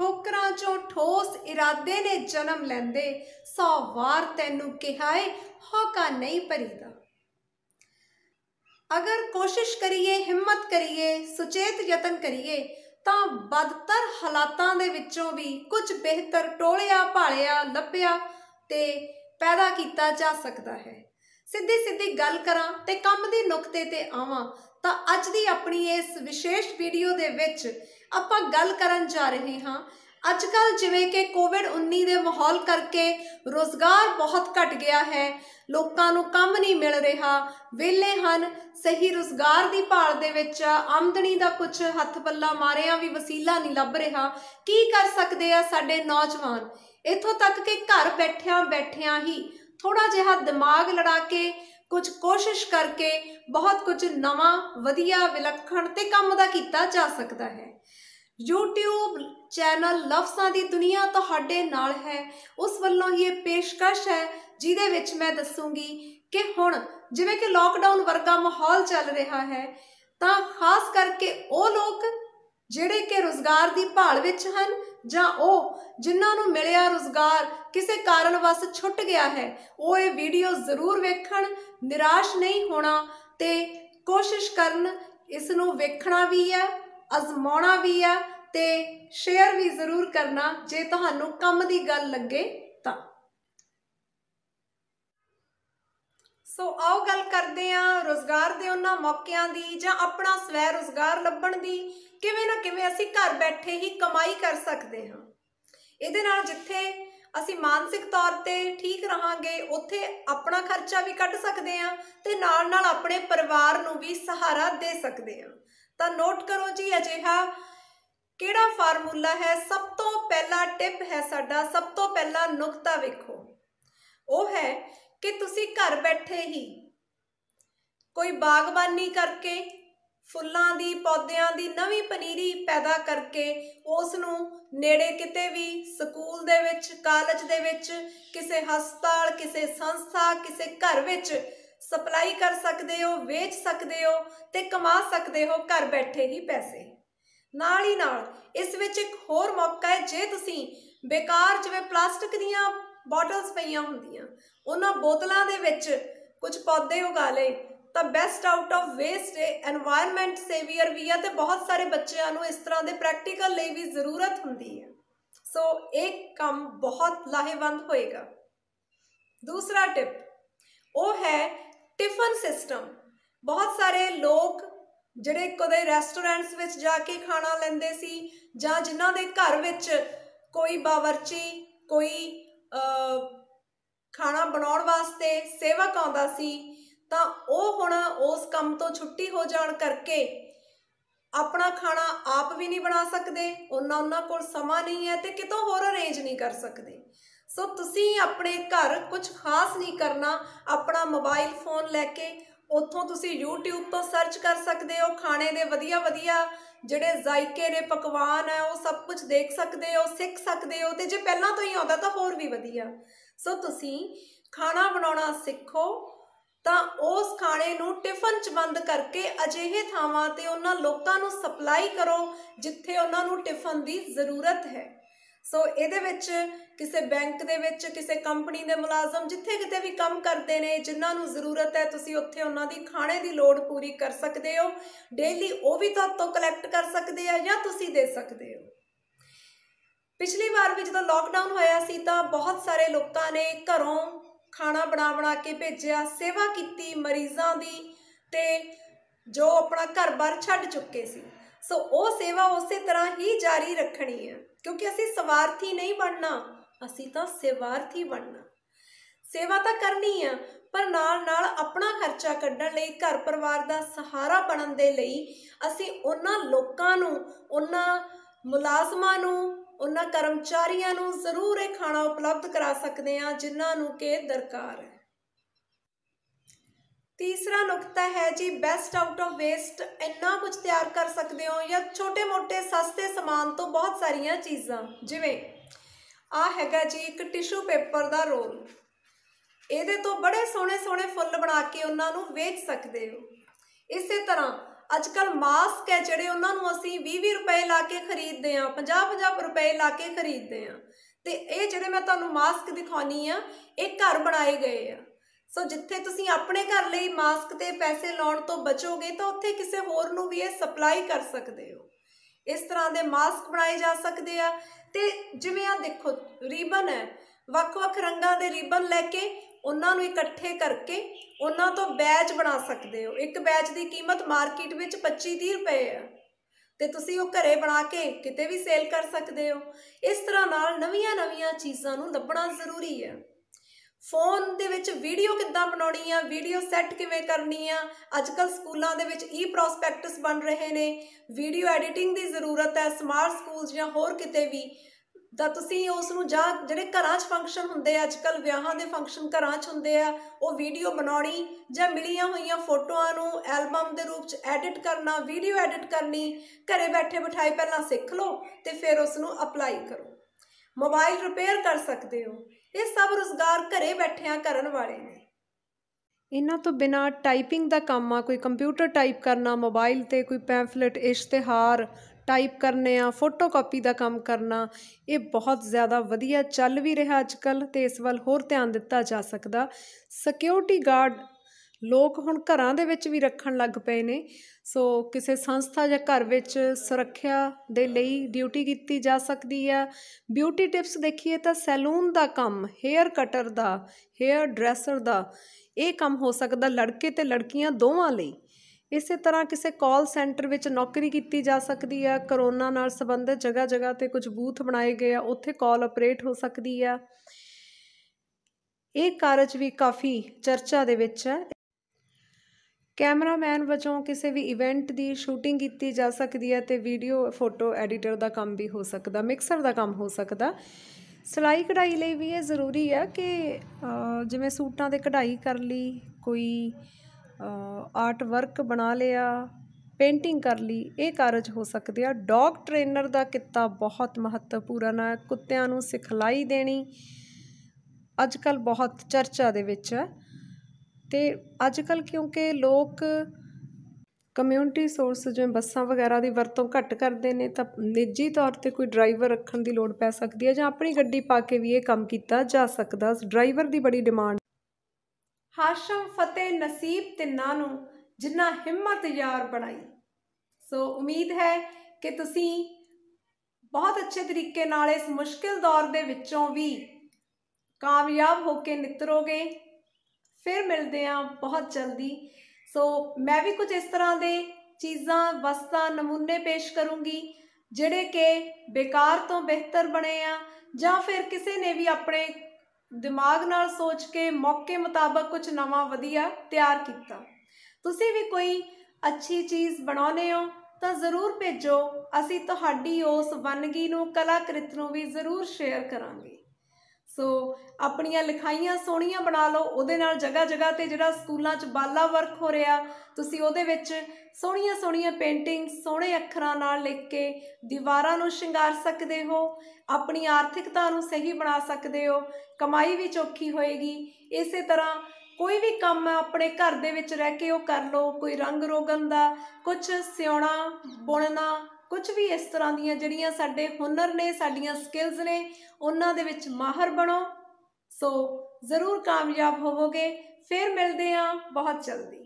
ਠੋਕਰਾਂ ਚੋਂ ਠੋਸ ਇਰਾਦੇ ਨੇ ਜਨਮ ਲੈਂਦੇ ਸੌ ਵਾਰ ਤੈਨੂੰ ਕਿਹਾ ਏ ਹੌਕਾ ਨਹੀਂ ਭਰੀਦਾ ਅਗਰ ਕੋਸ਼ਿਸ਼ ਕਰੀਏ ਹਿੰਮਤ ਕਰੀਏ ਸੁਚੇਤ ਯਤਨ ਕਰੀਏ ਤਾਂ ਬਦਤਰ ਹਾਲਾਤਾਂ ਦੇ ਵਿੱਚੋਂ ਵੀ ਕੁਝ ਬਿਹਤਰ ਟੋਲਿਆ ਭਾਲਿਆ ਲੱਭਿਆ ਤੇ ਪੈਦਾ ਕੀਤਾ ਜਾ ਸਕਦਾ ਹੈ ਸਿੱਧੀ ਸਿੱਧੀ ਗੱਲ ਕਰਾਂ ਤੇ ਕੰਮ ਦੀ ਨੁਕਤੇ ਤੇ ਆਵਾਂ ਤਾਂ ਅੱਜ ਦੀ ਆਪਣੀ ਇਸ ਵਿਸ਼ੇਸ਼ ਵੀਡੀਓ ਦੇ ਵਿੱਚ ਆਪਾਂ ਗੱਲ ਕਰਨ ਜਾ ਰਹੇ ਹਾਂ ਅੱਜ ਕੱਲ ਜਿਵੇਂ ਕਿ ਕੋਵਿਡ-19 ਦੇ ਮਾਹੌਲ ਕਰਕੇ ਰੋਜ਼ਗਾਰ ਬਹੁਤ ਘਟ ਗਿਆ ਹੈ ਲੋਕਾਂ ਨੂੰ ਕੰਮ ਨਹੀਂ ਮਿਲ ਰਿਹਾ ਵਿਹਲੇ ਹਨ ਸਹੀ ਰੋਜ਼ਗਾਰ ਦੀ ਭਾਲ ਦੇ ਵਿੱਚ ਆਮਦਨੀ ਦਾ ਕੁਝ ਹੱਥ ਪੱਲਾ ਮਾਰਿਆ ਵੀ ਵਸੀਲਾ ਨਹੀਂ ਲੱਭ ਰਿਹਾ ਕੀ ਕਰ ਸਕਦੇ ਆ ਸਾਡੇ ਨੌਜਵਾਨ ਇਥੋਂ ਤੱਕ ਕਿ ਘਰ ਬੈਠਿਆਂ ਬੈਠਿਆਂ ਹੀ ਥੋੜਾ ਜਿਹਾ ਦਿਮਾਗ ਲੜਾ ਕੇ ਕੁਝ ਕੋਸ਼ਿਸ਼ ਕਰਕੇ ਬਹੁਤ ਕੁਝ ਨਵਾਂ ਵਧੀਆ ਵਿਲੱਖਣ ਤੇ ਕੰਮ ਦਾ ਕੀਤਾ ਜਾ ਸਕਦਾ ਹੈ YouTube ਚੈਨਲ ਲਫ਼ਜ਼ਾਂ ਦੀ ਦੁਨੀਆ ਤੁਹਾਡੇ ਨਾਲ ਹੈ ਉਸ ਵੱਲੋਂ ਹੀ ਇਹ ਪੇਸ਼ਕਸ਼ ਹੈ ਜਿਹਦੇ ਵਿੱਚ ਮੈਂ ਦੱਸੂਗੀ ਕਿ ਹੁਣ ਜਿਵੇਂ ਕਿ ਲੋਕਡਾਊਨ ਵਰਗਾ ਮਾਹੌਲ ਚੱਲ ਰਿਹਾ ਹੈ ਤਾਂ ਖਾਸ ਕਰਕੇ ਉਹ ਲੋਕ ਜਿਹੜੇ ਕਿ ਰੋਜ਼ਗਾਰ ਦੀ ਭਾਲ ਵਿੱਚ ਹਨ ਜਾਂ ਉਹ ਜਿਨ੍ਹਾਂ ਨੂੰ ਮਿਲਿਆ ਰੋਜ਼ਗਾਰ ਕਿਸੇ ਕਾਰਨ ਵਸ ਛੁੱਟ ਗਿਆ ਹੈ ਉਹ ਇਹ ਵੀਡੀਓ ਜ਼ਰੂਰ ਵੇਖਣ ਨਿਰਾਸ਼ ਨਹੀਂ ਹੋਣਾ ਤੇ ਕੋਸ਼ਿਸ਼ ਕਰਨ ਇਸ ਨੂੰ ਵੇਖਣਾ ਵੀ ਹੈ ਅਜ਼ਮਾਉਣਾ ਵੀ ਹੈ ਤੇ ਸ਼ੇਅਰ ਵੀ ਜ਼ਰੂਰ ਕਰਨਾ ਜੇ ਤੁਹਾਨੂੰ ਕੰਮ ਦੀ ਗੱਲ ਲੱਗੇ ਸੋ ਆਓ ਗੱਲ ਕਰਦੇ ਆ ਰੋਜ਼ਗਾਰ ਦੇ ਉਹਨਾਂ ਮੌਕਿਆਂ ਦੀ ਜਾਂ ਆਪਣਾ ਸਵੈ ਰੋਜ਼ਗਾਰ ਲੱਭਣ ਦੀ ਕਿਵੇਂ ਨਾ ਕਿਵੇਂ ਅਸੀਂ ਘਰ ਬੈਠੇ ਹੀ ਕਮਾਈ ਕਰ ਸਕਦੇ ਹਾਂ ਇਹਦੇ ਨਾਲ ਜਿੱਥੇ ਅਸੀਂ ਮਾਨਸਿਕ ਤੌਰ ਤੇ ਠੀਕ ਰਹਾਂਗੇ ਉੱਥੇ ਆਪਣਾ ਖਰਚਾ ਵੀ ਕੱਢ ਸਕਦੇ ਹਾਂ ਤੇ ਨਾਲ ਨਾਲ ਆਪਣੇ ਪਰਿਵਾਰ ਨੂੰ ਵੀ ਸਹਾਰਾ ਦੇ ਸਕਦੇ ਹਾਂ ਤਾਂ ਨੋਟ ਕਰੋ ਜੀ ਅਜਿਹਾ ਕਿਹੜਾ ਫਾਰਮੂਲਾ ਹੈ ਸਭ ਤੋਂ ਪਹਿਲਾ ਟਿਪ ਹੈ ਸਾਡਾ ਸਭ ਤੋਂ ਪਹਿਲਾ ਨੁਕਤਾ ਵੇਖੋ ਉਹ ਹੈ ਕਿ ਤੁਸੀਂ ਘਰ ਬੈਠੇ ਹੀ ਕੋਈ ਬਾਗਬਾਨੀ ਕਰਕੇ ਫੁੱਲਾਂ ਦੀ ਪੌਦਿਆਂ ਦੀ ਨਵੀਂ ਪਨੀਰੀ ਪੈਦਾ ਕਰਕੇ ਉਸ ਨੂੰ ਨੇੜੇ ਕਿਤੇ ਵੀ ਸਕੂਲ ਦੇ ਵਿੱਚ ਕਾਲਜ ਦੇ ਵਿੱਚ ਕਿਸੇ ਹਸਪਤਾਲ ਕਿਸੇ ਸੰਸਥਾ ਕਿਸੇ ਘਰ ਵਿੱਚ ਸਪਲਾਈ ਕਰ ਸਕਦੇ ਹੋ ਵੇਚ ਸਕਦੇ ਹੋ ਤੇ ਕਮਾ ਸਕਦੇ ਹੋ ਘਰ ਬੈਠੇ ਹੀ ਪੈਸੇ ਨਾਲ ਹੀ ਨਾਲ ਇਸ ਵਿੱਚ ਇੱਕ ਹੋਰ ਮੌਕਾ ਹੈ ਜੇ ਤੁਸੀਂ ਬੇਕਾਰ ਜਿਵੇਂ ਪਲਾਸਟਿਕ ਦੀਆਂ ਬੋਟਲਸ ਪਈਆਂ ਹੁੰਦੀਆਂ ਉਹਨਾਂ ਬੋਤਲਾਂ ਦੇ ਵਿੱਚ ਕੁਝ ਪੌਦੇ ਉਗਾ ਲਏ ਤਾਂ best out of waste environment saviour ਵੀ ਆ ਤੇ ਬਹੁਤ ਸਾਰੇ ਬੱਚਿਆਂ ਨੂੰ ਇਸ ਤਰ੍ਹਾਂ ਦੇ ਪ੍ਰੈਕਟੀਕਲ ਲਈ ਵੀ ਜ਼ਰੂਰਤ ਹੁੰਦੀ ਹੈ ਸੋ ਇਹ ਕੰਮ ਬਹੁਤ ਲਾਹੇਵੰਦ ਹੋਏਗਾ ਦੂਸਰਾ ਟਿਪ ਉਹ ਹੈ ਟਿਫਨ ਸਿਸਟਮ ਬਹੁਤ ਸਾਰੇ ਲੋਕ ਜਿਹੜੇ ਕਦੇ ਰੈਸਟੋਰੈਂਟਸ ਵਿੱਚ ਜਾ ਕੇ ਖਾਣਾ ਲੈਂਦੇ ਸੀ ਜਾਂ ਜਿਨ੍ਹਾਂ ਦੇ ਘਰ ਵਿੱਚ ਕੋਈ ਬਾਵਰਚੀ ਕੋਈ ਖਾਣਾ ਬਣਾਉਣ ਵਾਸਤੇ ਸੇਵਕ ਆਉਂਦਾ ਸੀ ਤਾਂ ਉਹ ਹੁਣ ਉਸ ਕੰਮ ਤੋਂ ਛੁੱਟੀ ਹੋ ਜਾਣ ਕਰਕੇ ਆਪਣਾ ਖਾਣਾ ਆਪ ਵੀ ਨਹੀਂ ਬਣਾ ਸਕਦੇ ਉਹਨਾਂ ਉਹਨਾਂ ਕੋਲ ਸਮਾਂ ਨਹੀਂ ਹੈ ਤੇ ਕਿਤੋਂ ਹੋਰ ਅਰੇਂਜ ਨਹੀਂ ਕਰ ਸਕਦੇ ਸੋ ਤੁਸੀਂ ਆਪਣੇ ਘਰ ਕੁਝ ਖਾਸ ਨਹੀਂ ਕਰਨਾ ਆਪਣਾ ਮੋਬਾਈਲ ਫੋਨ ਲੈ ਕੇ ਉੱਥੋਂ ਤੁਸੀਂ YouTube ਤੋਂ ਸਰਚ ਕਰ ਸਕਦੇ ਹੋ ਖਾਣੇ ਦੇ ਵਧੀਆ ਵਧੀਆ ਜਿਹੜੇ ਜ਼ਾਇਕੇ ਦੇ ਪਕਵਾਨ ਆ ਉਹ ਸਭ ਕੁਝ ਦੇਖ ਸਕਦੇ ਹੋ ਸਿੱਖ ਸਕਦੇ ਹੋ ਤੇ ਜੇ ਪਹਿਲਾਂ ਤੋਂ ਹੀ ਆਉਂਦਾ ਤਾਂ ਹੋਰ ਵੀ ਵਧੀਆ ਸੋ ਤੁਸੀਂ ਖਾਣਾ ਬਣਾਉਣਾ ਸਿੱਖੋ ਤਾਂ ਉਸ ਖਾਣੇ ਨੂੰ ਟਿਫਨ 'ਚ ਬੰਦ ਕਰਕੇ ਅਜਿਹੇ ਥਾਵਾਂ ਤੇ ਉਹਨਾਂ ਲੋਕਾਂ ਨੂੰ ਸਪਲਾਈ ਕਰੋ ਜਿੱਥੇ ਉਹਨਾਂ ਨੂੰ ਟਿਫਨ ਦੀ ਜ਼ਰੂਰਤ ਹੈ ਸੋ ਇਹਦੇ ਵਿੱਚ ਕਿਸੇ ਬੈਂਕ ਦੇ ਵਿੱਚ ਕਿਸੇ ਕੰਪਨੀ ਦੇ ਮੁਲਾਜ਼ਮ ਜਿੱਥੇ ਕਿਤੇ ਵੀ ਕੰਮ ਕਰਦੇ ਨੇ ਜਿਨ੍ਹਾਂ ਨੂੰ ਜ਼ਰੂਰਤ ਹੈ ਤੁਸੀਂ ਉੱਥੇ ਉਹਨਾਂ ਦੀ ਖਾਣੇ ਦੀ ਲੋੜ ਪੂਰੀ ਕਰ ਸਕਦੇ ਹੋ ਡੇਲੀ ਉਹ ਵੀ ਤੁਹਾਤੋਂ ਕਲੈਕਟ ਕਰ ਸਕਦੇ ਆ ਜਾਂ ਤੁਸੀਂ ਦੇ ਸਕਦੇ ਹੋ ਪਿਛਲੀ ਵਾਰ ਵੀ ਜਦੋਂ ਲਾਕਡਾਊਨ ਹੋਇਆ ਸੀ ਤਾਂ ਬਹੁਤ ਸਾਰੇ ਲੋਕਾਂ ਨੇ ਘਰੋਂ ਖਾਣਾ ਬਣਾ ਬਣਾ ਕੇ ਭੇਜਿਆ ਸੇਵਾ ਕੀਤੀ ਮਰੀਜ਼ਾਂ ਦੀ ਤੇ ਜੋ ਆਪਣਾ ਘਰ-ਬਾਰ ਛੱਡ ਚੁੱਕੇ ਸੀ ਸੋ ਉਹ ਸੇਵਾ ਉਸੇ ਤਰ੍ਹਾਂ ਹੀ ਜਾਰੀ ਰੱਖਣੀ ਹੈ ਕਿਉਂਕਿ ਅਸੀਂ ਸਵਾਰਥੀ ਨਹੀਂ ਬਣਨਾ ਅਸੀਂ ਤਾਂ ਸੇਵਾਰਥੀ ਬਣਨਾ ਸੇਵਾ ਤਾਂ ਕਰਨੀ ਆ ਪਰ ਨਾਲ ਨਾਲ ਆਪਣਾ ਖਰਚਾ ਕੱਢਣ ਲਈ ਘਰ ਪਰਿਵਾਰ ਦਾ ਸਹਾਰਾ ਬਣਨ ਦੇ ਲਈ ਅਸੀਂ ਉਹਨਾਂ ਲੋਕਾਂ ਨੂੰ ਉਹਨਾਂ ਮੁਲਾਜ਼ਮਾਂ ਨੂੰ ਉਹਨਾਂ ਕਰਮਚਾਰੀਆਂ ਨੂੰ ਜ਼ਰੂਰ ਇਹ ਖਾਣਾ ਉਪਲਬਧ ਕਰਾ ਸਕਦੇ ਹਾਂ ਜਿਨ੍ਹਾਂ ਨੂੰ ਕਿ ਦਰਕਾਰ ਹੈ ਤੀਸਰਾ ਨੁਕਤਾ ਹੈ ਜੀ ਬੈਸਟ ਆਊਟ ਆਫ ਵੇਸਟ ਇੰਨਾ ਕੁਝ ਤਿਆਰ ਕਰ ਸਕਦੇ ਹੋ ਜਾਂ ਛੋਟੇ-ਮੋਟੇ ਸਸਤੇ ਸਮਾਨ ਤੋਂ ਬਹੁਤ ਸਾਰੀਆਂ ਚੀਜ਼ਾਂ ਜਿਵੇਂ ਆ ਹੈਗਾ ਜੀ ਇੱਕ ਟਿਸ਼ੂ ਪੇਪਰ ਦਾ ਰੋਲ ਇਹਦੇ ਤੋਂ ਬੜੇ ਸੋਹਣੇ-ਸੋਹਣੇ ਫੁੱਲ ਬਣਾ ਕੇ ਉਹਨਾਂ ਨੂੰ ਵੇਚ ਸਕਦੇ ਹੋ ਇਸੇ ਤਰ੍ਹਾਂ ਅੱਜਕੱਲ ਮਾਸਕ ਹੈ ਜਿਹੜੇ ਉਹਨਾਂ ਨੂੰ ਅਸੀਂ 20-20 ਰੁਪਏ ਲਾ ਕੇ ਖਰੀਦਦੇ ਆ 50-50 ਰੁਪਏ ਲਾ ਕੇ ਖਰੀਦਦੇ ਆ ਤੇ ਇਹ ਜਿਹੜੇ ਮੈਂ ਤੁਹਾਨੂੰ ਮਾਸਕ ਦਿਖਾਉਣੀ ਆ ਇਹ ਘਰ ਬਣਾਏ ਗਏ ਆ ਸੋ ਜਿੱਥੇ ਤੁਸੀਂ ਆਪਣੇ ਘਰ ਲਈ ਮਾਸਕ ਤੇ ਪੈਸੇ ਲਾਉਣ ਤੋਂ ਬਚੋਗੇ ਤਾਂ ਉੱਥੇ ਕਿਸੇ ਹੋਰ ਨੂੰ ਵੀ ਇਹ ਸਪਲਾਈ ਕਰ ਸਕਦੇ ਹੋ ਇਸ ਤਰ੍ਹਾਂ ਦੇ ਮਾਸਕ ਬਣਾਏ ਜਾ ਸਕਦੇ ਆ ਤੇ ਜਿਵੇਂ ਆ ਦੇਖੋ ਰੀਬਨ ਹੈ ਵੱਖ-ਵੱਖ ਰੰਗਾਂ ਦੇ ਰੀਬਨ ਲੈ ਕੇ ਉਹਨਾਂ ਨੂੰ ਇਕੱਠੇ ਕਰਕੇ ਉਹਨਾਂ ਤੋਂ ਬੈਚ ਬਣਾ ਸਕਦੇ ਹੋ ਇੱਕ ਬੈਚ ਦੀ ਕੀਮਤ ਮਾਰਕੀਟ ਵਿੱਚ 25-30 ਰੁਪਏ ਹੈ ਤੇ ਤੁਸੀਂ ਉਹ ਘਰੇ ਬਣਾ ਕੇ ਕਿਤੇ ਵੀ ਸੇਲ ਕਰ ਸਕਦੇ ਹੋ ਇਸ ਤਰ੍ਹਾਂ ਨਾਲ ਨਵੀਆਂ-ਨਵੀਆਂ ਚੀਜ਼ਾਂ ਨੂੰ ਲੱਭਣਾ ਜ਼ਰੂਰੀ ਹੈ ਫੋਨ ਦੇ ਵਿੱਚ ਵੀਡੀਓ ਕਿੱਦਾਂ ਬਣਾਉਣੀ ਆ ਵੀਡੀਓ ਸੈੱਟ ਕਿਵੇਂ ਕਰਨੀ ਆ ਅੱਜ ਕੱਲ ਸਕੂਲਾਂ ਦੇ ਵਿੱਚ ਈ ਪ੍ਰੋਸਪੈਕਟਸ ਬਣ ਰਹੇ ਨੇ ਵੀਡੀਓ ਐਡੀਟਿੰਗ ਦੀ ਜ਼ਰੂਰਤ ਹੈ ਸਮਾਰਟ ਸਕੂਲਸ ਜਾਂ ਹੋਰ ਕਿਤੇ ਵੀ ਤਾਂ ਤੁਸੀਂ ਉਸ ਨੂੰ ਜਾਂ ਜਿਹੜੇ ਘਰਾਂ 'ਚ ਫੰਕਸ਼ਨ ਹੁੰਦੇ ਆ ਅੱਜ ਕੱਲ ਵਿਆਹਾਂ ਦੇ ਫੰਕਸ਼ਨ ਘਰਾਂ 'ਚ ਹੁੰਦੇ ਆ ਉਹ ਵੀਡੀਓ ਬਣਾਉਣੀ ਜਾਂ ਮਿਲੀਆਂ ਹੋਈਆਂ ਫੋਟੋਆਂ ਨੂੰ ਐਲਬਮ ਦੇ ਰੂਪ 'ਚ ਐਡਿਟ ਕਰਨਾ ਵੀਡੀਓ ਐਡਿਟ ਕਰਨੀ ਘਰੇ ਬੈਠੇ ਬਿਠਾਈ ਪਹਿਲਾਂ ਸਿੱਖ ਲਓ ਤੇ ਫਿਰ ਉਸ ਨੂੰ ਅਪਲਾਈ ਕਰੋ ਮੋਬਾਈਲ ਰਿਪੇਅਰ ਕਰ ਸਕਦੇ ਹੋ ਇਹ ਸਭ ਰੋਜ਼ਗਾਰ ਘਰੇ ਬੈਠਿਆਂ ਕਰਨ ਵਾਲੇ ਨੇ ਇਹਨਾਂ ਤੋਂ ਬਿਨਾ ਟਾਈਪਿੰਗ ਦਾ ਕੰਮ ਆ ਕੋਈ ਕੰਪਿਊਟਰ ਟਾਈਪ ਕਰਨਾ ਮੋਬਾਈਲ ਤੇ ਕੋਈ ਪੈਂਫਲੇਟ ਇਸ਼ਤਿਹਾਰ ਟਾਈਪ ਕਰਨੇ ਆ ਫੋਟੋਕਾਪੀ ਦਾ ਕੰਮ ਕਰਨਾ ਇਹ ਬਹੁਤ ਜ਼ਿਆਦਾ ਵਧੀਆ ਚੱਲ ਵੀ ਰਿਹਾ ਅੱਜਕੱਲ ਤੇ ਇਸ ਵੱਲ ਹੋਰ ਧਿਆਨ ਦਿੱਤਾ ਜਾ ਸਕਦਾ ਸਿਕਿਉਰਿਟੀ ਗਾਰਡ ਲੋਕ ਹੁਣ ਘਰਾਂ ਦੇ ਵਿੱਚ ਵੀ ਰੱਖਣ ਲੱਗ ਪਏ ਨੇ ਸੋ ਕਿਸੇ ਸੰਸਥਾ ਜਾਂ ਘਰ ਵਿੱਚ ਸੁਰੱਖਿਆ ਦੇ ਲਈ ਡਿਊਟੀ ਕੀਤੀ ਜਾ ਸਕਦੀ ਆ ਬਿਊਟੀ ਟਿਪਸ ਦੇਖੀਏ ਤਾਂ ਸੈਲੂਨ ਦਾ ਕੰਮ ਹੇਅਰ ਕਟਰ ਦਾ ਹੇਅਰ ਡਰੈਸਰ ਦਾ ਇਹ ਕੰਮ ਹੋ ਸਕਦਾ ਲੜਕੇ ਤੇ ਲੜਕੀਆਂ ਦੋਵਾਂ ਲਈ ਇਸੇ ਤਰ੍ਹਾਂ ਕਿਸੇ ਕਾਲ ਸੈਂਟਰ ਵਿੱਚ ਨੌਕਰੀ ਕੀਤੀ ਜਾ ਸਕਦੀ ਆ ਕਰੋਨਾ ਨਾਲ ਸੰਬੰਧਿਤ ਜਗ੍ਹਾ ਜਗ੍ਹਾ ਤੇ ਕੁਝ ਬੂਥ ਬਣਾਏ ਗਏ ਆ ਉੱਥੇ ਕਾਲ ਆਪਰੇਟ ਹੋ ਸਕਦੀ ਆ ਇਹ ਕਾਰਜ ਵੀ ਕਾਫੀ ਚਰਚਾ ਦੇ ਵਿੱਚ ਹੈ ਕੈਮਰਾਮੈਨ ਵਜੋਂ ਕਿਸੇ ਵੀ ਇਵੈਂਟ ਦੀ ਸ਼ੂਟਿੰਗ ਕੀਤੀ ਜਾ ਸਕਦੀ ਹੈ ਤੇ ਵੀਡੀਓ ਫੋਟੋ ਐਡੀਟਰ ਦਾ ਕੰਮ ਵੀ ਹੋ ਸਕਦਾ ਮਿਕਸਰ ਦਾ ਕੰਮ ਹੋ ਸਕਦਾ ਸਲਾਈ ਕਢਾਈ ਲਈ ਵੀ ਇਹ ਜ਼ਰੂਰੀ ਹੈ ਕਿ ਜਿਵੇਂ ਸੂਟਾਂ ਦੇ ਕਢਾਈ ਕਰ ਲਈ ਕੋਈ ਆਰਟ ਵਰਕ ਬਣਾ ਲਿਆ ਪੇਂਟਿੰਗ ਕਰ ਲਈ ਇਹ ਕਾਰਜ ਹੋ ਸਕਦੇ ਆ ਡੌਗ ਟ੍ਰੇਨਰ ਦਾ ਕਿੱਤਾ ਬਹੁਤ ਮਹੱਤਵਪੂਰਨ ਹੈ ਕੁੱਤਿਆਂ ਨੂੰ ਸਿਖਲਾਈ ਦੇਣੀ ਅੱਜ ਕੱਲ ਬਹੁਤ ਚਰਚਾ ਦੇ ਵਿੱਚ ਹੈ ਤੇ ਅੱਜ ਕੱਲ ਕਿਉਂਕਿ ਲੋਕ ਕਮਿਊਨਿਟੀ ਸੋਰਸ ਜਿਵੇਂ ਬੱਸਾਂ ਵਗੈਰਾ ਦੀ ਵਰਤੋਂ ਘੱਟ ਕਰਦੇ ਨੇ ਤਾਂ ਨਿੱਜੀ ਤੌਰ 'ਤੇ ਕੋਈ ਡਰਾਈਵਰ ਰੱਖਣ ਦੀ ਲੋੜ ਪੈ ਸਕਦੀ ਹੈ ਜਾਂ ਆਪਣੀ ਗੱਡੀ ਪਾ ਕੇ ਵੀ ਇਹ ਕੰਮ ਕੀਤਾ ਜਾ ਸਕਦਾ ਡਰਾਈਵਰ ਦੀ ਬੜੀ ਡਿਮਾਂਡ ਹਾਸ਼ਮ ਫਤਿਹ ਨਸੀਬ ਤਿੰਨਾਂ ਨੂੰ ਜਿੰਨਾ ਹਿੰਮਤ ਯਾਰ ਬਣਾਈ ਸੋ ਉਮੀਦ ਹੈ ਕਿ ਤੁਸੀਂ ਬਹੁਤ ਅੱਛੇ ਤਰੀਕੇ ਨਾਲ ਇਸ ਮੁਸ਼ਕਿਲ ਦੌਰ ਦੇ ਵਿੱਚੋਂ ਵੀ ਕਾਮਯਾਬ ਹੋ ਕੇ ਨਿਤਰੋਗੇ ਫਿਰ ਮਿਲਦੇ ਆ ਬਹੁਤ ਜਲਦੀ ਸੋ ਮੈਂ ਵੀ ਕੁਝ ਇਸ ਤਰ੍ਹਾਂ ਦੇ ਚੀਜ਼ਾਂ ਵਸਤਾਂ ਨਮੂਨੇ ਪੇਸ਼ ਕਰੂੰਗੀ ਜਿਹੜੇ ਕਿ ਬੇਕਾਰ ਤੋਂ ਬਿਹਤਰ ਬਣੇ ਆ ਜਾਂ ਫਿਰ ਕਿਸੇ ਨੇ ਵੀ ਆਪਣੇ ਦਿਮਾਗ ਨਾਲ ਸੋਚ ਕੇ ਮੌਕੇ ਮੁਤਾਬਕ ਕੁਝ ਨਵਾਂ ਵਧੀਆ ਤਿਆਰ ਕੀਤਾ ਤੁਸੀਂ ਵੀ ਕੋਈ ਅੱਛੀ ਚੀਜ਼ ਬਣਾਉਨੇ ਹੋ ਤਾਂ ਜ਼ਰੂਰ ਭੇਜੋ ਅਸੀਂ ਤੁਹਾਡੀ ਉਸ ਵਨਗੀ ਨੂੰ ਕਲਾਕ੍ਰਿਤ ਨੂੰ ਵੀ ਜ਼ਰੂਰ ਸ਼ੇਅਰ ਕਰਾਂਗੇ ਸੋ ਆਪਣੀਆਂ ਲਿਖਾਈਆਂ ਸੋਹਣੀਆਂ ਬਣਾ ਲਓ ਉਹਦੇ ਨਾਲ ਜਗ੍ਹਾ ਜਗ੍ਹਾ ਤੇ ਜਿਹੜਾ ਸਕੂਲਾਂ 'ਚ ਬਾਲਾ ਵਰਕ ਹੋ ਰਿਹਾ ਤੁਸੀਂ ਉਹਦੇ ਵਿੱਚ ਸੋਹਣੀਆਂ ਸੋਹਣੀਆਂ ਪੇਂਟਿੰਗ ਸੋਹਣੇ ਅੱਖਰਾਂ ਨਾਲ ਲਿਖ ਕੇ ਦੀਵਾਰਾਂ ਨੂੰ ਸ਼ਿੰਗਾਰ ਸਕਦੇ ਹੋ ਆਪਣੀ ਆਰਥਿਕਤਾ ਨੂੰ ਸਹੀ ਬਣਾ ਸਕਦੇ ਹੋ ਕਮਾਈ ਵੀ ਚੌਕੀ ਹੋਏਗੀ ਇਸੇ ਤਰ੍ਹਾਂ ਕੋਈ ਵੀ ਕੰਮ ਆਪਣੇ ਘਰ ਦੇ ਵਿੱਚ ਰਹਿ ਕੇ ਉਹ ਕਰ ਲਓ ਕੋਈ ਰੰਗ ਰੋਗਨ ਦਾ ਕੁਝ ਸਿਉਣਾ ਬੁਣਨਾ ਕੁਝ ਵੀ ਇਸ ਤਰ੍ਹਾਂ ਦੀਆਂ ਜਿਹੜੀਆਂ ਸਾਡੇ ਹੁਨਰ ਨੇ ਸਾਡੀਆਂ ਸਕਿੱਲਸ ਨੇ ਉਹਨਾਂ ਦੇ ਵਿੱਚ ਮਾਹਰ ਬਣੋ ਸੋ ਜ਼ਰੂਰ ਕਾਮਯਾਬ ਹੋਵੋਗੇ ਫਿਰ ਮਿਲਦੇ ਆ ਬਹੁਤ ਜਲਦੀ